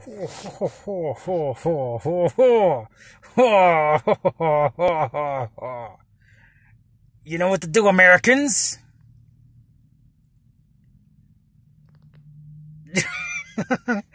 You know what to do, Americans.